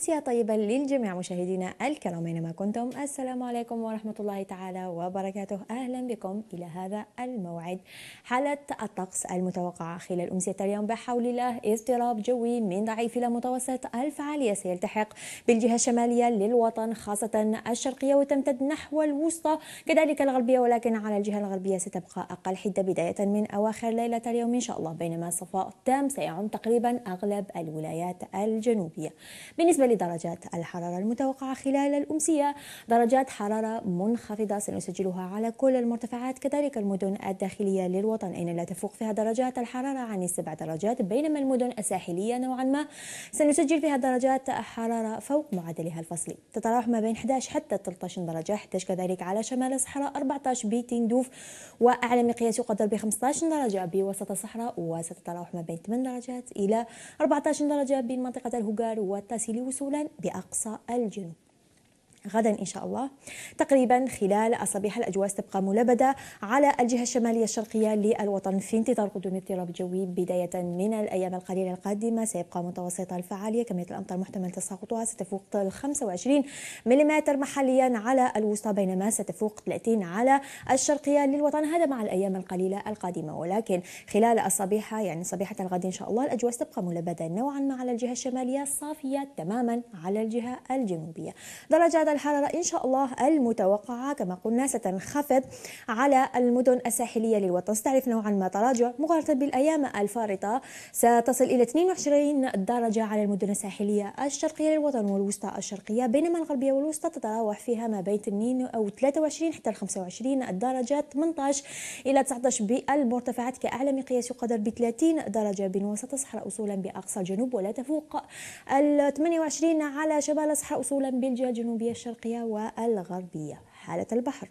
أمسية طيبة للجميع مشاهدينا الكرام أينما كنتم السلام عليكم ورحمة الله تعالى وبركاته أهلا بكم إلى هذا الموعد حالة الطقس المتوقعة خلال أمسية اليوم بحول الله اضطراب جوي من ضعيف إلى متوسط الفعالية سيلتحق بالجهة الشمالية للوطن خاصة الشرقية وتمتد نحو الوسطى كذلك الغربية ولكن على الجهة الغربية ستبقى أقل حدة بداية من أواخر ليلة اليوم إن شاء الله بينما صفاء تام سيعم تقريبا أغلب الولايات الجنوبية بالنسبة لدرجات الحرارة المتوقعة خلال الأمسية درجات حرارة منخفضة سنسجلها على كل المرتفعات كذلك المدن الداخلية للوطن أين لا تفوق فيها درجات الحرارة عن السبع درجات بينما المدن الساحلية نوعا ما سنسجل فيها درجات حرارة فوق معدلها الفصلي تتراوح ما بين 11 حتى 13 درجة 11 كذلك على شمال الصحراء 14 بتندوف وأعلى مقياس يقدر ب 15 درجة بوسط الصحراء وستتراوح ما بين 8 درجات إلى 14 درجة بمنطقة الهوغار والتاسيلي وصولا بأقصى الجنوب غدا إن شاء الله تقريبا خلال أصابيع الأجواء ستبقى ملبدة على الجهة الشمالية الشرقية للوطن في انتظار قدوم اضطراب جوي بداية من الأيام القليلة القادمة سيبقى متوسطة الفعالية كمية الأمطار محتمل تساقطها ستفوق 25 ملم محليا على الوسطى بينما ستفوق 30 على الشرقية للوطن هذا مع الأيام القليلة القادمة ولكن خلال الصبيحة يعني صبيحة الغد إن شاء الله الأجواء ستبقى ملبدة نوعا ما على الجهة الشمالية صافية تماما على الجهة الجنوبية درجات درجة الحرارة إن شاء الله المتوقعة كما قلنا ستنخفض على المدن الساحلية للوطن ستعرف نوعا ما تراجع مقارنة بالأيام الفارطة ستصل إلى 22 درجة على المدن الساحلية الشرقية للوطن والوسطى الشرقية بينما الغربية والوسطى تتراوح فيها ما بين 2 أو 23 حتى 25 درجة 18 إلى 19 بالمرتفعات كأعلى مقياس يقدر ب 30 درجة بين وسط الصحراء أصولا بأقصى الجنوب ولا تفوق ال 28 على شمال الصحراء أصولا بالجهة الجنوبية الشرقية والغربية حالة البحر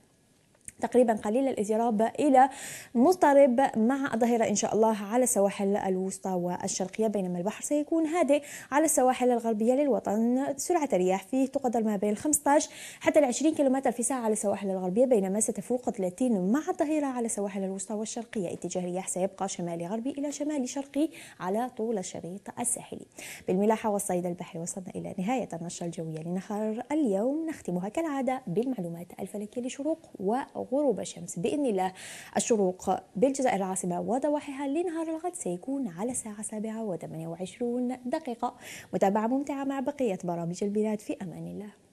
تقريبا قليل الإضراب إلى مضطرب مع الظهيرة إن شاء الله على السواحل الوسطى والشرقية بينما البحر سيكون هادئ على السواحل الغربية للوطن سرعة الرياح فيه تقدر ما بين 15 حتى 20 كم في ساعة على السواحل الغربية بينما ستفوق 30 مع الظهيرة على السواحل الوسطى والشرقية اتجاه الرياح سيبقى شمالي غربي إلى شمالي شرقي على طول الشريط الساحلي بالملاحة والصيد البحري وصلنا إلى نهاية النشرة الجوية لنهار اليوم نختمها كالعادة بالمعلومات الفلكية لشروق و غروب الشمس بإذن الله الشروق بالجزائر العاصمة وضواحيها لنهار الغد سيكون على الساعة 7 و28 دقيقة متابعة ممتعة مع بقية برامج البلاد في أمان الله